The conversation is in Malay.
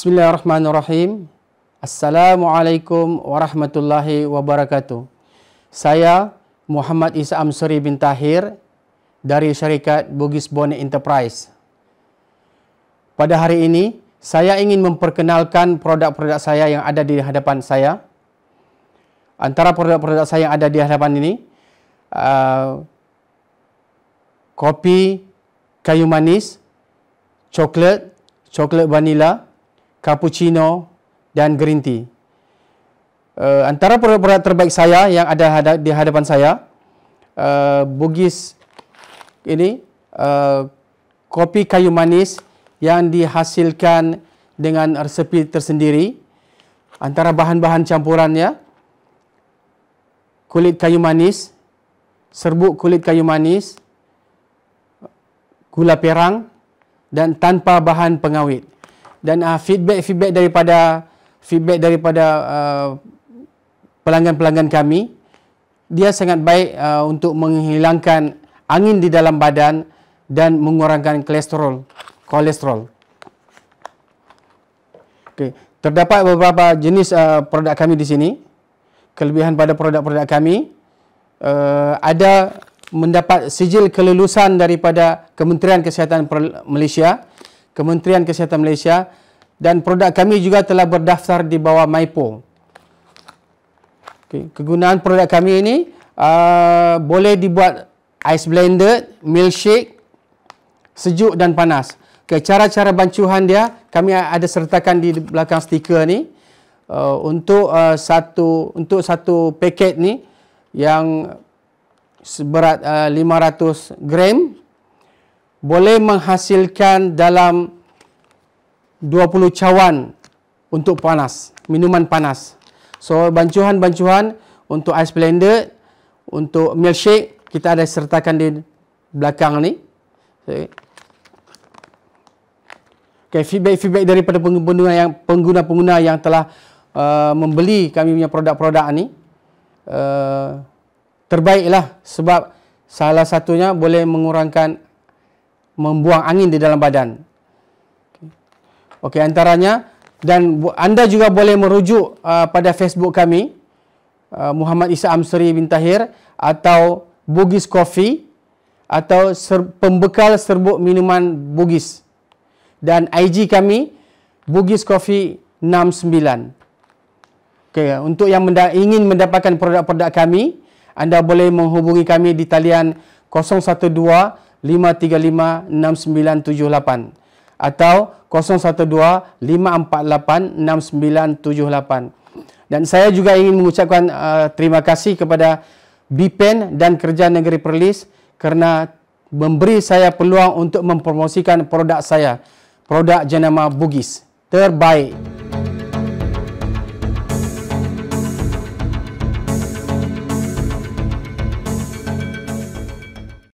Bismillahirrahmanirrahim. Assalamualaikum warahmatullahi wabarakatuh. Saya Muhammad Isa Amsuri bin Tahir dari syarikat Bugis Bonnet Enterprise. Pada hari ini, saya ingin memperkenalkan produk-produk saya yang ada di hadapan saya. Antara produk-produk saya yang ada di hadapan ini, uh, kopi, kayu manis, coklat, coklat vanila, coklat, cappuccino dan green tea. Uh, antara produk-produk terbaik saya yang ada di hadapan saya, uh, Bugis ini uh, kopi kayu manis yang dihasilkan dengan resepi tersendiri. Antara bahan-bahan campurannya, kulit kayu manis, serbuk kulit kayu manis, gula perang dan tanpa bahan pengawet dan uh, feedback feedback daripada feedback daripada uh, pelanggan-pelanggan kami dia sangat baik uh, untuk menghilangkan angin di dalam badan dan mengurangkan kolesterol kolesterol Okay, terdapat beberapa jenis uh, produk kami di sini kelebihan pada produk-produk kami uh, ada mendapat sijil kelulusan daripada Kementerian Kesihatan Malaysia Kementerian Kesihatan Malaysia dan produk kami juga telah berdaftar di bawah MyPO. Okay. Kegunaan produk kami ini uh, boleh dibuat ice blended, milkshake, sejuk dan panas. Okay. Cara-cara bancuhan dia kami ada sertakan di belakang stiker ni. Uh, untuk uh, satu untuk satu paket ni yang berat uh, 500 gram boleh menghasilkan dalam 20 cawan untuk panas, minuman panas. So, bancuhan-bancuhan untuk ice blender, untuk milkshake, kita ada sertakan di belakang ni. Okay, feedback-feedback daripada pengguna yang pengguna-pengguna yang telah uh, membeli kami punya produk-produk ni. Uh, terbaiklah sebab salah satunya boleh mengurangkan membuang angin di dalam badan. Okey, antaranya dan anda juga boleh merujuk uh, pada Facebook kami uh, Muhammad Isa Amsri bin Tahir atau Bugis Coffee atau ser- pembekal serbuk minuman Bugis dan IG kami Bugis Coffee 69. Okey, untuk yang menda- ingin mendapatkan produk-produk kami, anda boleh menghubungi kami di talian 012 0125386978 atau 0125486978. Dan saya juga ingin mengucapkan uh, terima kasih kepada BPEN dan Kerja Negeri Perlis kerana memberi saya peluang untuk mempromosikan produk saya, produk jenama Bugis. Terbaik.